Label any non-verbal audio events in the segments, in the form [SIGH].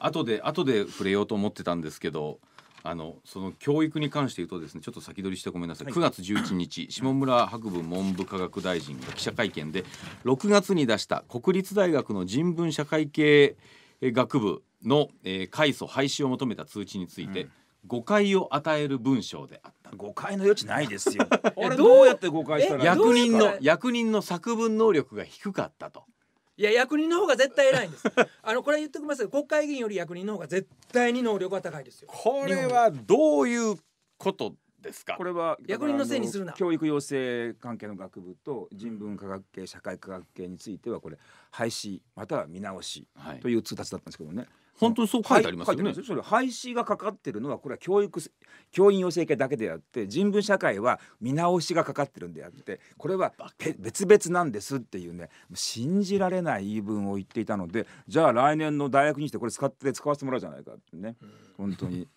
後で後で触れようと思ってたんですけどあのその教育に関して言うとですねちょっと先取りしてごめんなさい、9月11日 [LAUGHS] 下村博文文部科学大臣が記者会見で6月に出した国立大学の人文社会系学部の、えー、改組廃止を求めた通知について、うん誤解を与える文章であった誤解の余地ないですよ [LAUGHS] どうやって誤解したら役人の役人の作文能力が低かったといや役人の方が絶対偉いんです [LAUGHS] あのこれ言っておきますが国会議員より役人の方が絶対に能力が高いですよこれはどういうことですかこれは役人のせいにするな教育養成関係の学部と人文科学系、社会科学系についてはこれ廃止または見直しという通達だったんですけどね、はい本当にそう書いてありますよね。はい、それ廃止がかかってるのはこれは教育教員養成系だけであって人文社会は見直しがかかってるんであってこれは別々なんですっていうね信じられない言い分を言っていたのでじゃあ来年の大学にしてこれ使って使わせてもらうじゃないかってね本当に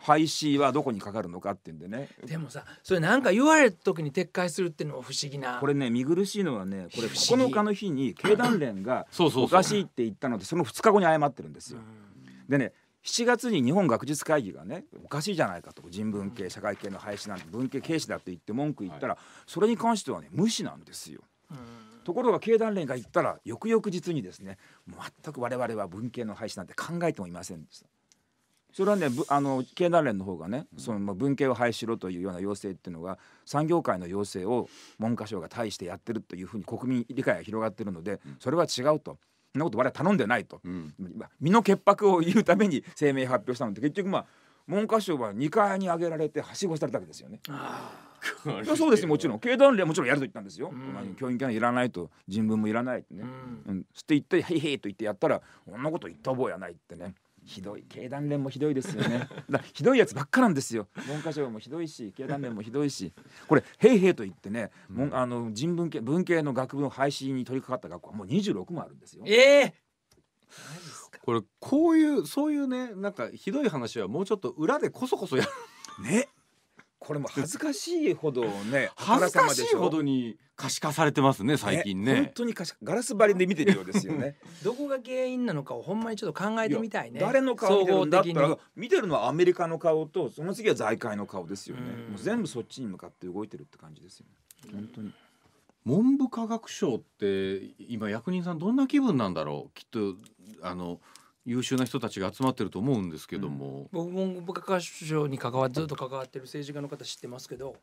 廃止はどこにかかるのかってんでね。でもさそれなんか言われた時に撤回するっていうのも不思議な。これね見苦しいのはねこれ9日の日に経団連が [LAUGHS] おかしいって言ったのでその2日後に謝ってるんですよ。よ。でね7月に日本学術会議がねおかしいじゃないかと人文系社会系の廃止なんて文系軽視だって言って文句言ったら、はい、それに関してはね無視なんですよ。ところが経団連が言ったら翌々日にですね全く我々は文系の廃止なんて考えてもいませんでした。それはねあの経団連の方がねその文系を廃止しろというような要請っていうのが産業界の要請を文科省が対してやってるというふうに国民理解が広がってるのでそれは違うと。そんなこと我々頼んでないと、うん、身の潔白を言うために声明発表したので結局まあ文科省は2階に上げられてはしごされたわけですよね。あそうですもちろん経団連もちろんやると言ったんですよ、うん、教員権いらないと人文もいらないってね、うん、うん、して言って「へいへい」と言ってやったら「こんなこと言った覚えはない」ってね。ひどい経団連もひどいですよね [LAUGHS] ひどいやつばっかなんですよ文科省もひどいし経団連もひどいしこれ「へいへい」と言ってね、うん、あの人文系文系の学部の廃止に取り掛かった学校はもう26もあるんですよ。ええー、これこういうそういうねなんかひどい話はもうちょっと裏でこそこそやるねこれも恥ずかしいほどね [LAUGHS] 恥ずかしいほどに可視化されてますね最近ね本当に可視ガラス張りで見てるようですよね [LAUGHS] どこが原因なのかをほんまにちょっと考えてみたいね誰の顔見てるんだったら見てるのはアメリカの顔とその次は財界の顔ですよねもう全部そっちに向かって動いてるって感じですよね本当に文部科学省って今役人さんどんな気分なんだろうきっとあの優秀な人たちが集まってると思うんですけども、うん、僕も文部科学省に関わずっと関わってる政治家の方知ってますけど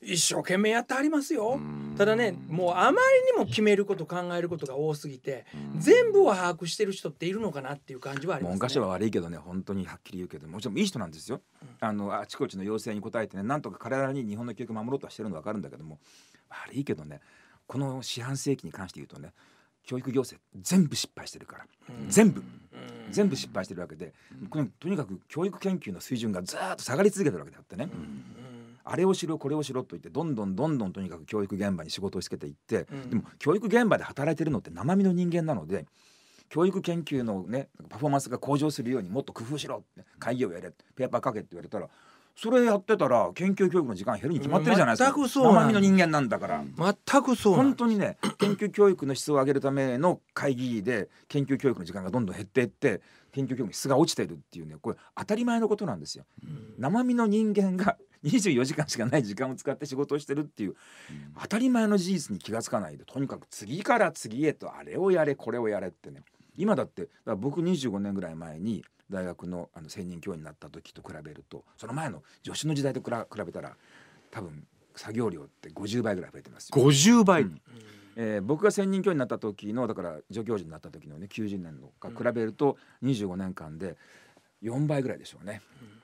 一生懸命やってありますよただねもうあまりにも決めること考えることが多すぎて全部を把握してる人っているのかなっていう感じはあります、ね、文科省は悪いけどね本当にはっきり言うけどもちろんいい人なんですよ、うん、あのあちこちの要請に応えてねなんとか彼らに日本の教育を守ろうとしてるのわかるんだけども悪いけどねこの四半世紀に関して言うとね教育行政全部失敗してるから、全部全部失敗してるわけで、ことにかく教育研究の水準がずっと下がり続けてるわけであってね、あれをしろこれをしろと言ってどんどんどんどんとにかく教育現場に仕事をつけていって、でも教育現場で働いてるのって生身の人間なので。教育研究のねパフォーマンスが向上するようにもっと工夫しろって会議をやれペーパーかけって言われたらそれやってたら研究教育の時間減るに決まってるじゃないですか全くそう生身の人間なんだから全くそう本当にね研究教育の質を上げるための会議で研究教育の時間がどんどん減っていって研究教育の質が落ちてるっていうねこれ当たり前のことなんですよ、生身の人間が24 [LAUGHS] 時間しかない時間を使って仕事をしてるっていう、当たり前の事実に気が付かないでとにかく次から次へとあれをやれこれをやれってね今だってだ僕25年ぐらい前に大学のあの専任教員になった時と比べるとその前の助手の時代と比べたら多分作業量って50倍ぐらい増えてます50倍、うん、えー、僕が専任教員になった時のだから助教授になった時のね90年のか比べると25年間で4倍ぐらいでしょうね。うん